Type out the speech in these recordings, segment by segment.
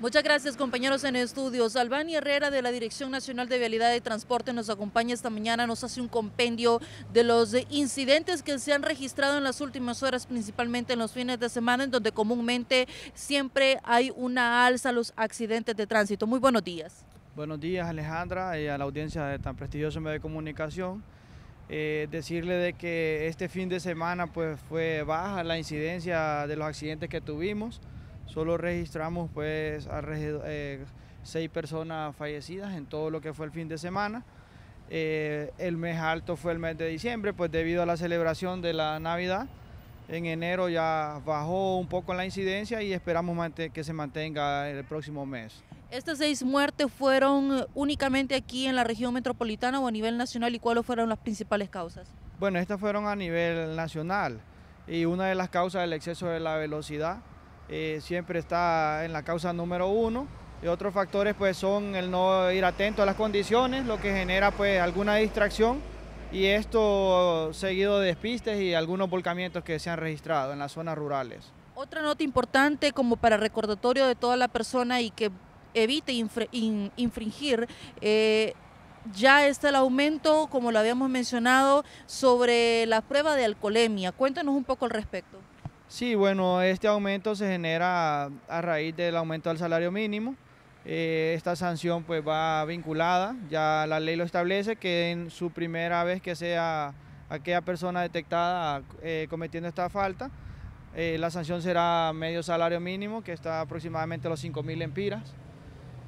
Muchas gracias compañeros en estudios. Albani Herrera de la Dirección Nacional de Vialidad y Transporte nos acompaña esta mañana, nos hace un compendio de los incidentes que se han registrado en las últimas horas, principalmente en los fines de semana, en donde comúnmente siempre hay una alza a los accidentes de tránsito. Muy buenos días. Buenos días Alejandra y a la audiencia de tan prestigioso medio de comunicación. Eh, decirle de que este fin de semana pues fue baja la incidencia de los accidentes que tuvimos. Solo registramos pues eh, seis personas fallecidas en todo lo que fue el fin de semana. Eh, el mes alto fue el mes de diciembre, pues debido a la celebración de la Navidad. En enero ya bajó un poco la incidencia y esperamos que se mantenga el próximo mes. ¿Estas seis muertes fueron únicamente aquí en la región metropolitana o a nivel nacional y cuáles fueron las principales causas? Bueno, estas fueron a nivel nacional y una de las causas del exceso de la velocidad eh, siempre está en la causa número uno. Y otros factores pues son el no ir atento a las condiciones, lo que genera pues alguna distracción y esto seguido de despistes y algunos volcamientos que se han registrado en las zonas rurales. Otra nota importante como para recordatorio de toda la persona y que evite infringir eh, ya está el aumento, como lo habíamos mencionado, sobre la prueba de alcoholemia. Cuéntanos un poco al respecto. Sí, bueno, este aumento se genera a raíz del aumento del salario mínimo. Eh, esta sanción pues va vinculada, ya la ley lo establece que en su primera vez que sea aquella persona detectada eh, cometiendo esta falta, eh, la sanción será medio salario mínimo, que está aproximadamente a los 5.000 empiras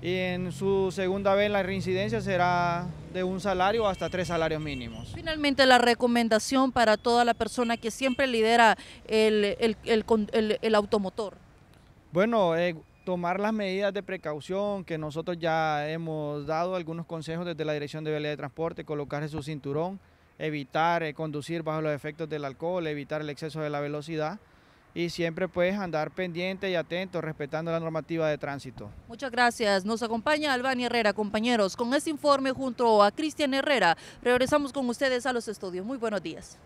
y en su segunda vez la reincidencia será de un salario hasta tres salarios mínimos. Finalmente, la recomendación para toda la persona que siempre lidera el, automotor. Bueno, eh, tomar las medidas de precaución que nosotros ya hemos dado algunos consejos desde la Dirección de Vialidad de Transporte, colocarse su cinturón, evitar eh, conducir bajo los efectos del alcohol, evitar el exceso de la velocidad y siempre puedes andar pendiente y atento, respetando la normativa de tránsito. Muchas gracias. Nos acompaña Albani Herrera, compañeros. Con este informe junto a Cristian Herrera, regresamos con ustedes a los estudios. Muy buenos días.